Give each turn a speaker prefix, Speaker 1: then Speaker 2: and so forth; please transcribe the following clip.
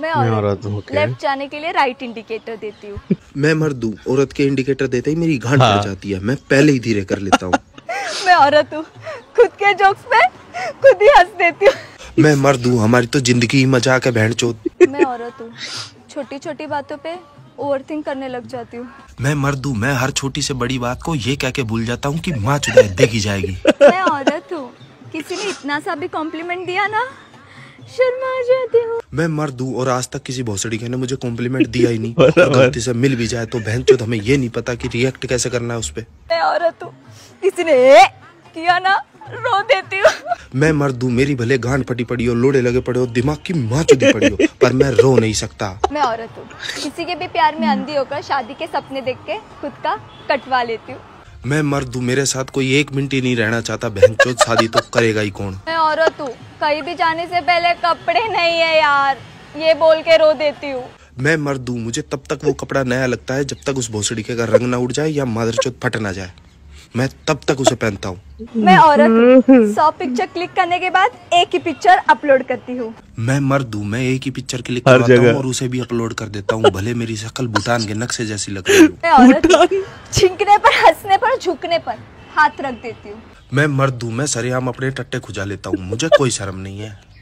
Speaker 1: मैं औरत हूँ लेफ्ट जाने के लिए राइट इंडिकेटर देती हूँ
Speaker 2: मैं मर्द हूँ औरत के इंडिकेटर देते ही मेरी घाट हाँ। जाती है मैं पहले ही धीरे कर लेता हूँ
Speaker 1: मैं औरत हूँ खुद के जोक्स में खुद ही हंस देती हूँ
Speaker 2: मैं मर्द हूँ हमारी तो जिंदगी ही मजाक है बहन चोत
Speaker 1: मैं औरत हूँ छोटी छोटी बातों पे थिंक करने लग जाती हूँ
Speaker 2: मैं मर्द हूँ मैं हर छोटी से बड़ी बात को ये कह के भूल जाता हूँ की माँ चुनाव देखी जाएगी
Speaker 1: मैं औरत हूँ किसी ने इतना सा भी कॉम्प्लीमेंट दिया ना शर्मा जाती हूँ
Speaker 2: मैं मर दू और आज तक किसी भोसड़ी के ने मुझे कॉम्प्लीमेंट दिया ही नहीं गलती से मिल भी जाए तो बहन चौथ हमें ये नहीं पता कि रिएक्ट कैसे करना है उस पर
Speaker 1: मैं औरत हूँ किसी ने किया ना रो देती हूँ
Speaker 2: मैं मर दू मेरी भले गांड फटी पड़ी हो लोड़े लगे पड़े हो दिमाग की माँ चुकी पड़ी हो पर मैं रो नहीं सकता
Speaker 1: मैं औरत हूँ किसी के भी प्यार में अंधी होकर शादी के सपने देख के खुद का कटवा लेती हूँ
Speaker 2: मैं मर दू मेरे साथ कोई एक मिनट ही नहीं रहना चाहता बहन चोद शादी तो करेगा ही कौन
Speaker 1: मैं मारो तू कहीं भी जाने से पहले कपड़े नहीं है यार ये बोल के रो देती हूँ
Speaker 2: मैं मर दू मुझे तब तक वो कपड़ा नया लगता है जब तक उस भोसड़ी के का रंग ना उड़ जाए या चौथ फट ना जाए मैं तब तक उसे पहनता हूँ
Speaker 1: मैं औरत सौ पिक्चर क्लिक करने के बाद एक ही पिक्चर अपलोड करती हूँ
Speaker 2: मैं मर दू मैं एक ही पिक्चर क्लिक करता हूँ और उसे भी अपलोड कर देता हूँ भले मेरी शक्ल भूटान के नक्शे जैसी लग
Speaker 1: रही छिंकने पर हंसने पर झुकने पर हाथ रख देती हूँ
Speaker 2: मैं मर्द हूँ मैं सरेआम अपने टट्टे खुजा लेता हूँ मुझे कोई शर्म नहीं है